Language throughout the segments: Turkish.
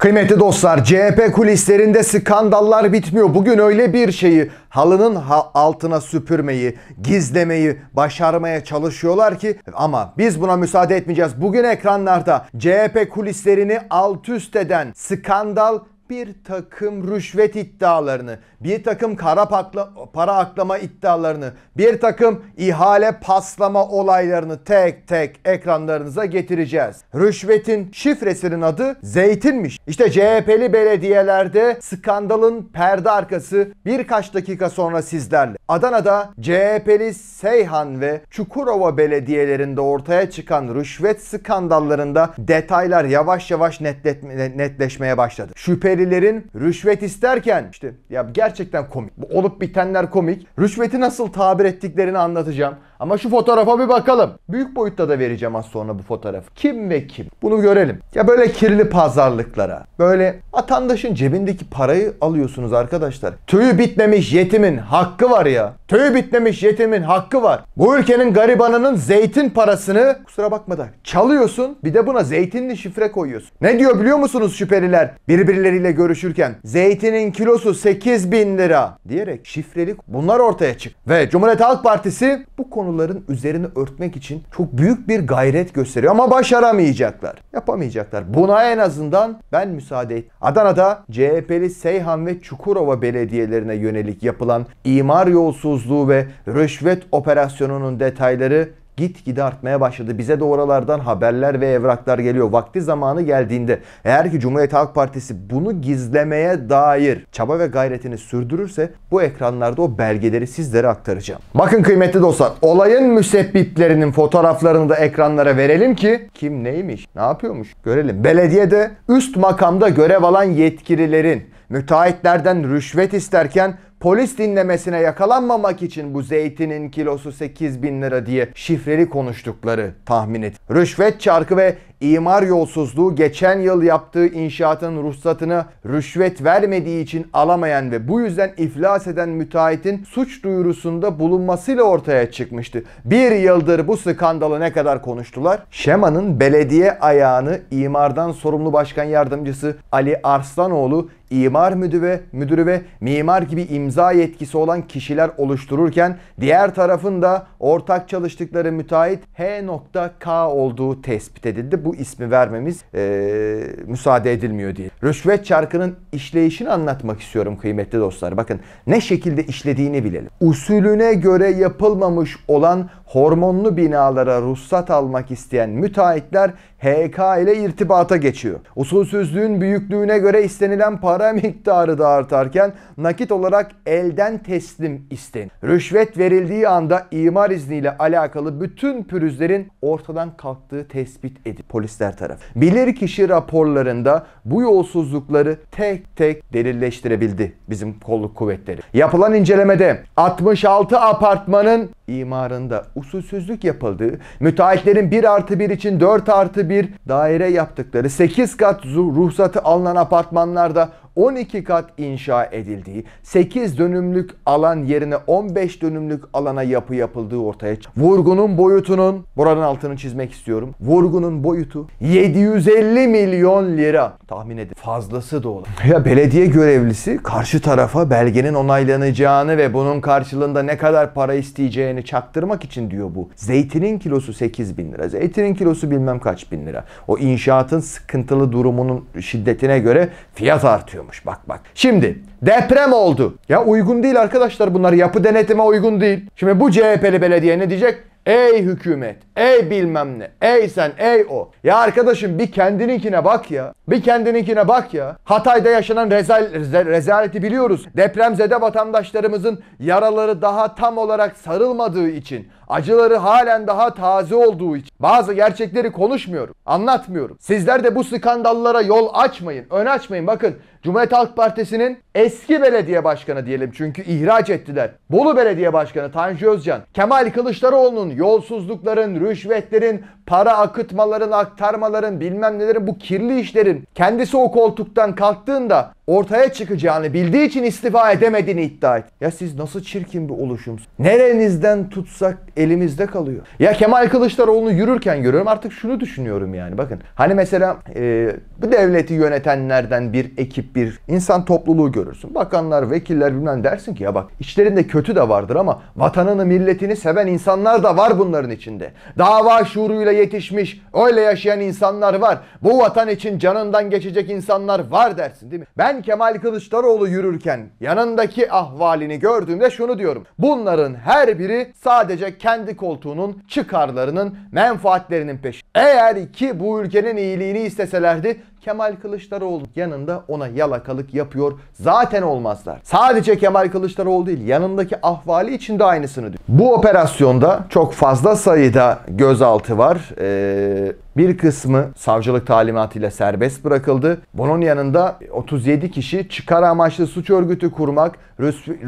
Kıymetli dostlar CHP kulislerinde skandallar bitmiyor. Bugün öyle bir şeyi halının altına süpürmeyi, gizlemeyi başarmaya çalışıyorlar ki ama biz buna müsaade etmeyeceğiz. Bugün ekranlarda CHP kulislerini alt üst eden skandal bir takım rüşvet iddialarını, bir takım kara pakla, para aklama iddialarını, bir takım ihale paslama olaylarını tek tek ekranlarınıza getireceğiz. Rüşvetin şifresinin adı zeytinmiş. İşte CHP'li belediyelerde skandalın perde arkası birkaç dakika sonra sizlerle. Adana'da CHP'li Seyhan ve Çukurova belediyelerinde ortaya çıkan rüşvet skandallarında detaylar yavaş yavaş netletme, netleşmeye başladı. Şüpheli müşterilerin rüşvet isterken işte ya gerçekten komik. Bu olup bitenler komik. Rüşveti nasıl tabir ettiklerini anlatacağım. Ama şu fotoğrafa bir bakalım. Büyük boyutta da vereceğim az sonra bu fotoğrafı. Kim ve kim? Bunu görelim. Ya böyle kirli pazarlıklara. Böyle vatandaşın cebindeki parayı alıyorsunuz arkadaşlar. Tüyü bitmemiş yetimin hakkı var ya. Tüyü bitmemiş yetimin hakkı var. Bu ülkenin garibanının zeytin parasını kusura bakma da çalıyorsun. Bir de buna zeytinli şifre koyuyorsun. Ne diyor biliyor musunuz şüpheliler? Birbirleriyle görüşürken zeytinin kilosu 8 bin lira diyerek şifrelik bunlar ortaya çık. Ve Cumhuriyet Halk Partisi bu konu konuların üzerini örtmek için çok büyük bir gayret gösteriyor ama başaramayacaklar. Yapamayacaklar. Buna en azından ben müsaade et. Adana'da CHP'li Seyhan ve Çukurova belediyelerine yönelik yapılan imar yolsuzluğu ve rüşvet operasyonunun detayları gitgide artmaya başladı. Bize de oralardan haberler ve evraklar geliyor. Vakti zamanı geldiğinde eğer ki Cumhuriyet Halk Partisi bunu gizlemeye dair çaba ve gayretini sürdürürse bu ekranlarda o belgeleri sizlere aktaracağım. Bakın kıymetli dostlar olayın müsebbiplerinin fotoğraflarını da ekranlara verelim ki kim neymiş ne yapıyormuş görelim. Belediyede üst makamda görev alan yetkililerin müteahhitlerden rüşvet isterken polis dinlemesine yakalanmamak için bu zeytinin kilosu 8 bin lira diye şifreli konuştukları tahmin et. Rüşvet çarkı ve imar yolsuzluğu geçen yıl yaptığı inşaatın ruhsatını rüşvet vermediği için alamayan ve bu yüzden iflas eden müteahhitin suç duyurusunda bulunmasıyla ortaya çıkmıştı. Bir yıldır bu skandalı ne kadar konuştular? Şema'nın belediye ayağını imardan sorumlu başkan yardımcısı Ali Arslanoğlu, imar müdürü ve, müdürü ve mimar gibi imza imza yetkisi olan kişiler oluştururken diğer tarafın da ortak çalıştıkları müteahhit H.K olduğu tespit edildi. Bu ismi vermemiz ee, müsaade edilmiyor diye. Rüşvet çarkının işleyişini anlatmak istiyorum kıymetli dostlar. Bakın ne şekilde işlediğini bilelim. Usulüne göre yapılmamış olan hormonlu binalara ruhsat almak isteyen müteahhitler HK ile irtibata geçiyor. Usulsüzlüğün büyüklüğüne göre istenilen para miktarı da artarken nakit olarak elden teslim istenir. Rüşvet verildiği anda imar izniyle alakalı bütün pürüzlerin ortadan kalktığı tespit edin polisler tarafı. Bilir kişi raporlarında bu yolsuzlukları tek tek delilleştirebildi bizim kolluk kuvvetleri. Yapılan incelemede 66 apartmanın imarında usulsüzlük yapıldığı, müteahhitlerin 1 artı 1 için 4 artı 1 daire yaptıkları, 8 kat ruhsatı alınan apartmanlarda 12 kat inşa edildiği, 8 dönümlük alan yerine 15 dönümlük alana yapı yapıldığı ortaya çıktı. Vurgunun boyutunun, buranın altını çizmek istiyorum. Vurgunun boyutu 750 milyon lira. Tahmin edin. Fazlası da olur. Ya belediye görevlisi karşı tarafa belgenin onaylanacağını ve bunun karşılığında ne kadar para isteyeceğini kendini çaktırmak için diyor bu. Zeytinin kilosu 8 bin lira. Zeytinin kilosu bilmem kaç bin lira. O inşaatın sıkıntılı durumunun şiddetine göre fiyat artıyormuş. Bak bak. Şimdi deprem oldu. Ya uygun değil arkadaşlar bunlar. Yapı denetime uygun değil. Şimdi bu CHP'li belediye ne diyecek? Ey hükümet, ey bilmem ne, ey sen, ey o. Ya arkadaşım bir kendininkine bak ya. Bir kendininkine bak ya. Hatay'da yaşanan rezal, reza, rezaleti biliyoruz. Depremzede vatandaşlarımızın yaraları daha tam olarak sarılmadığı için Acıları halen daha taze olduğu için bazı gerçekleri konuşmuyorum, anlatmıyorum. Sizler de bu skandallara yol açmayın, ön açmayın. Bakın Cumhuriyet Halk Partisi'nin eski belediye başkanı diyelim çünkü ihraç ettiler. Bolu Belediye Başkanı Tanju Özcan, Kemal Kılıçdaroğlu'nun yolsuzlukların, rüşvetlerin, para akıtmaların, aktarmaların, bilmem nelerin bu kirli işlerin kendisi o koltuktan kalktığında ortaya çıkacağını bildiği için istifa edemediğini iddia et. Ya siz nasıl çirkin bir oluşumsunuz? Nerenizden tutsak elimizde kalıyor. Ya Kemal Kılıçdaroğlu'nu yürürken görüyorum artık şunu düşünüyorum yani bakın. Hani mesela e, bu devleti yönetenlerden bir ekip bir insan topluluğu görürsün. Bakanlar, vekiller bilmem dersin ki ya bak içlerinde kötü de vardır ama vatanını, milletini seven insanlar da var bunların içinde. Dava şuuruyla yetişmiş, öyle yaşayan insanlar var. Bu vatan için canından geçecek insanlar var dersin değil mi? Ben Kemal Kılıçdaroğlu yürürken yanındaki ahvalini gördüğümde şunu diyorum. Bunların her biri sadece kendi koltuğunun çıkarlarının menfaatlerinin peşi. Eğer ki bu ülkenin iyiliğini isteselerdi Kemal Kılıçdaroğlu yanında ona yalakalık yapıyor. Zaten olmazlar. Sadece Kemal Kılıçdaroğlu değil yanındaki ahvali için de aynısını diyor. Bu operasyonda çok fazla sayıda gözaltı var. Ee, bir kısmı savcılık talimatıyla serbest bırakıldı. Bunun yanında 37 kişi çıkar amaçlı suç örgütü kurmak,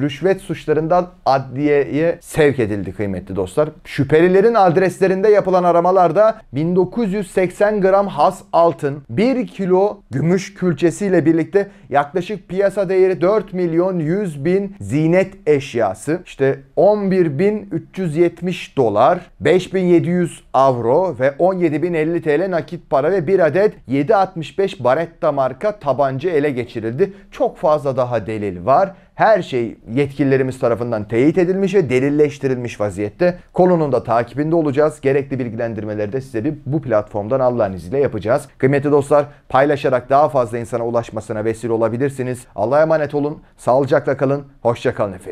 rüşvet suçlarından adliyeye sevk edildi kıymetli dostlar. Şüphelilerin adreslerinde yapılan aramalarda 1980 gram has altın, 1 kilo kilo gümüş külçesiyle birlikte yaklaşık piyasa değeri 4 milyon 100 bin zinet eşyası. İşte 11.370 dolar, 5700 avro ve 17.050 TL nakit para ve bir adet 7.65 Baretta marka tabanca ele geçirildi. Çok fazla daha delil var her şey yetkililerimiz tarafından teyit edilmiş ve delilleştirilmiş vaziyette. Konunun da takibinde olacağız. Gerekli bilgilendirmeleri de size bir bu platformdan Allah'ın izniyle yapacağız. Kıymetli dostlar paylaşarak daha fazla insana ulaşmasına vesile olabilirsiniz. Allah'a emanet olun. Sağlıcakla kalın. Hoşçakalın efendim.